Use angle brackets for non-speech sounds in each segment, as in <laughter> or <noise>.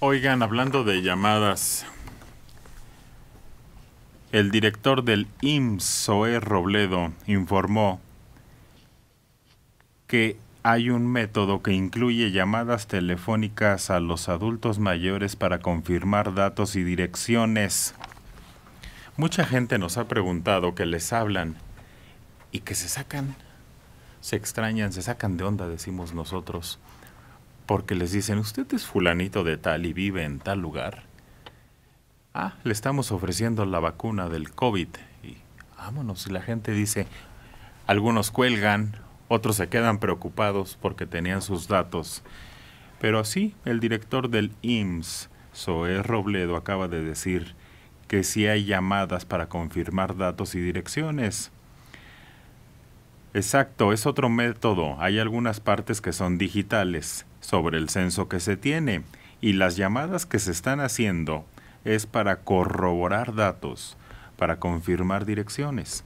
Oigan, hablando de llamadas, el director del IMSOE Robledo, informó que hay un método que incluye llamadas telefónicas a los adultos mayores para confirmar datos y direcciones. Mucha gente nos ha preguntado que les hablan y que se sacan, se extrañan, se sacan de onda, decimos nosotros porque les dicen, usted es fulanito de tal y vive en tal lugar. Ah, le estamos ofreciendo la vacuna del COVID. Y vámonos, y la gente dice, algunos cuelgan, otros se quedan preocupados porque tenían sus datos. Pero así, el director del IMSS, Zoé Robledo, acaba de decir que si hay llamadas para confirmar datos y direcciones Exacto, es otro método. Hay algunas partes que son digitales sobre el censo que se tiene y las llamadas que se están haciendo es para corroborar datos, para confirmar direcciones,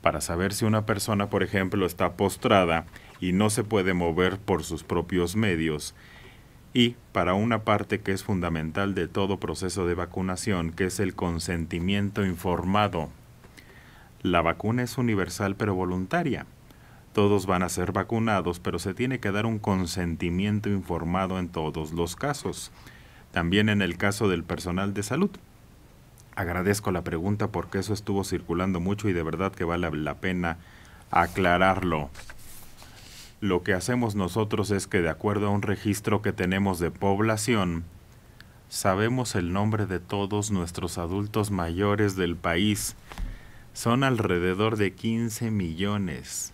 para saber si una persona, por ejemplo, está postrada y no se puede mover por sus propios medios y para una parte que es fundamental de todo proceso de vacunación, que es el consentimiento informado. La vacuna es universal pero voluntaria todos van a ser vacunados, pero se tiene que dar un consentimiento informado en todos los casos, también en el caso del personal de salud. Agradezco la pregunta porque eso estuvo circulando mucho y de verdad que vale la pena aclararlo. Lo que hacemos nosotros es que de acuerdo a un registro que tenemos de población, sabemos el nombre de todos nuestros adultos mayores del país. Son alrededor de 15 millones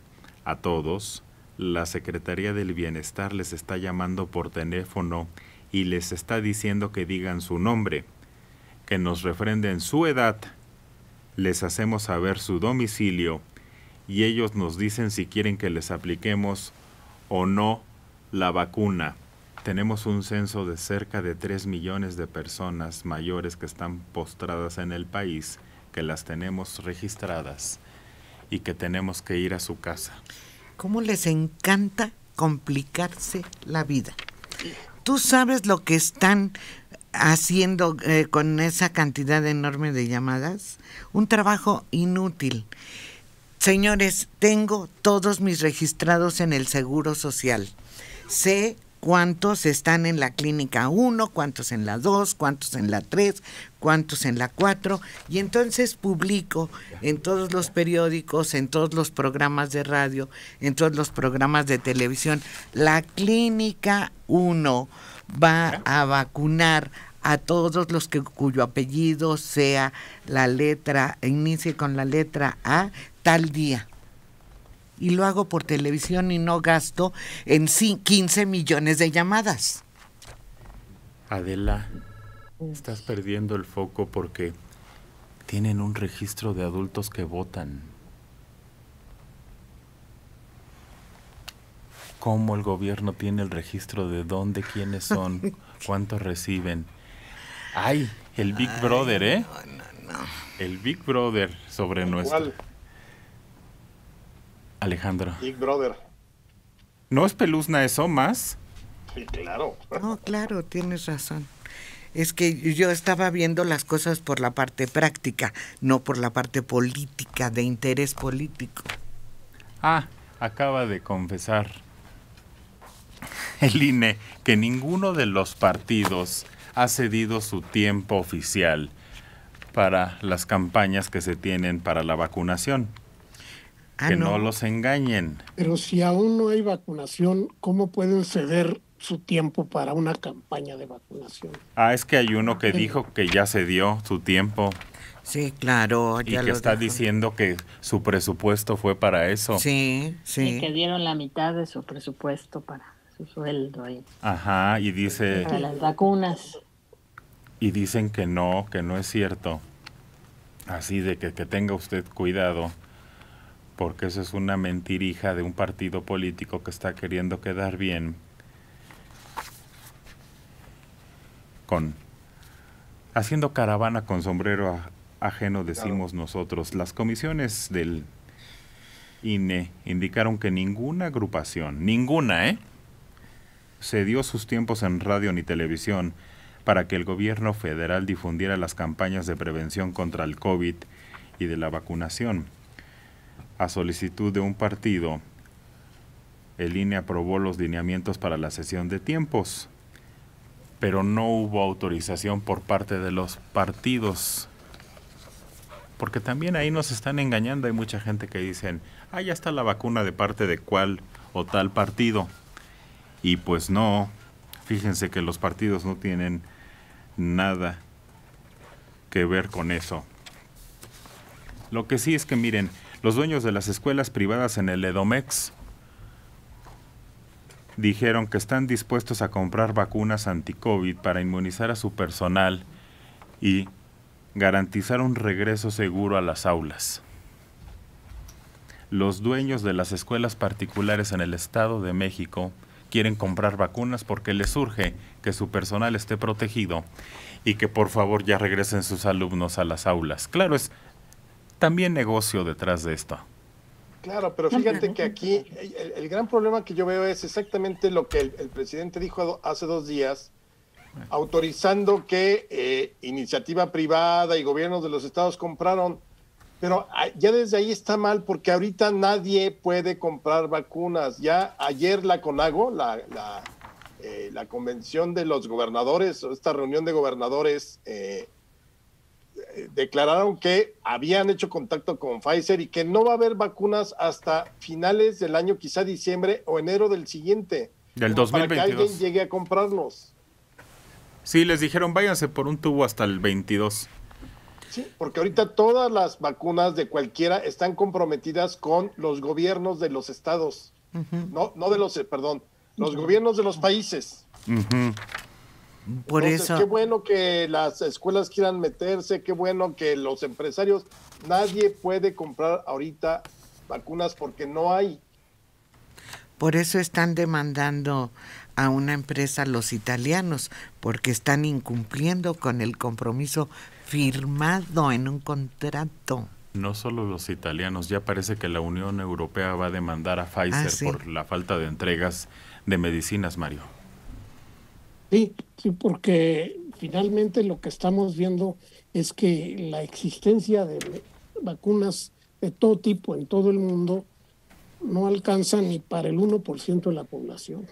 a todos, la Secretaría del Bienestar les está llamando por teléfono y les está diciendo que digan su nombre, que nos refrenden su edad, les hacemos saber su domicilio y ellos nos dicen si quieren que les apliquemos o no la vacuna. Tenemos un censo de cerca de 3 millones de personas mayores que están postradas en el país, que las tenemos registradas y que tenemos que ir a su casa. ¿Cómo les encanta complicarse la vida? Tú sabes lo que están haciendo eh, con esa cantidad enorme de llamadas. Un trabajo inútil. Señores, tengo todos mis registrados en el Seguro Social. Sé cuántos están en la clínica 1, cuántos en la 2, cuántos en la 3, cuántos en la 4. Y entonces publico en todos los periódicos, en todos los programas de radio, en todos los programas de televisión, la clínica 1 va a vacunar a todos los que cuyo apellido sea la letra, inicie con la letra A tal día y lo hago por televisión y no gasto en 15 millones de llamadas. Adela, estás perdiendo el foco porque tienen un registro de adultos que votan. ¿Cómo el gobierno tiene el registro de dónde, quiénes son, <laughs> cuántos reciben? ¡Ay! El Big Brother, ¿eh? no, no. El Big Brother sobre nuestro. Alejandro. Big Brother. ¿No es peluzna eso más? Sí, claro. No, claro, tienes razón. Es que yo estaba viendo las cosas por la parte práctica, no por la parte política, de interés político. Ah, acaba de confesar el INE que ninguno de los partidos ha cedido su tiempo oficial para las campañas que se tienen para la vacunación. Ah, que no. los engañen. Pero si aún no hay vacunación, ¿cómo pueden ceder su tiempo para una campaña de vacunación? Ah, es que hay uno que dijo que ya cedió su tiempo. Sí, claro. Ya y que está diciendo que su presupuesto fue para eso. Sí, sí. Y que dieron la mitad de su presupuesto para su sueldo. Ajá, y dice... Para las vacunas. Y dicen que no, que no es cierto. Así de que, que tenga usted cuidado porque eso es una mentirija de un partido político que está queriendo quedar bien con haciendo caravana con sombrero ajeno decimos nosotros. Las comisiones del INE indicaron que ninguna agrupación, ninguna, ¿eh? Se dio sus tiempos en radio ni televisión para que el gobierno federal difundiera las campañas de prevención contra el COVID y de la vacunación a solicitud de un partido, el INE aprobó los lineamientos para la sesión de tiempos, pero no hubo autorización por parte de los partidos. Porque también ahí nos están engañando. Hay mucha gente que dicen, ah, ya está la vacuna de parte de cual o tal partido. Y pues no, fíjense que los partidos no tienen nada que ver con eso. Lo que sí es que miren, los dueños de las escuelas privadas en el Edomex dijeron que están dispuestos a comprar vacunas anti-COVID para inmunizar a su personal y garantizar un regreso seguro a las aulas. Los dueños de las escuelas particulares en el Estado de México quieren comprar vacunas porque les urge que su personal esté protegido y que por favor ya regresen sus alumnos a las aulas. Claro, es también negocio detrás de esto. Claro, pero fíjate que aquí el, gran problema que yo veo es exactamente lo que el, presidente dijo hace dos días, autorizando que eh, iniciativa privada y gobiernos de los estados compraron. Pero ah, ya desde ahí está mal porque ahorita nadie puede comprar vacunas. Ya ayer la CONAGO, la, la, eh, convención de los gobernadores, esta reunión de gobernadores eh, declararon que habían hecho contacto con Pfizer y que no va a haber vacunas hasta finales del año, quizá diciembre o enero del siguiente. Del 2022. Para que alguien llegue a comprarlos. Sí, les dijeron váyanse por un tubo hasta el 22. Sí, porque ahorita todas las vacunas de cualquiera están comprometidas con los gobiernos de los estados. No, no de los, eh, perdón, los gobiernos de los países. Por eso. Qué bueno que las escuelas quieran meterse, qué bueno que los empresarios, nadie puede comprar ahorita vacunas porque no hay. Por eso están demandando a una empresa los italianos, porque están incumpliendo con el compromiso firmado en un contrato. No solo los italianos, ya parece que la Unión Europea va a demandar a ah, Pfizer por la falta de entregas de medicinas, Mario. Sí, sí, porque finalmente lo que estamos viendo es que la existencia de vacunas de todo tipo en todo el mundo no alcanza ni para el 1% de la población.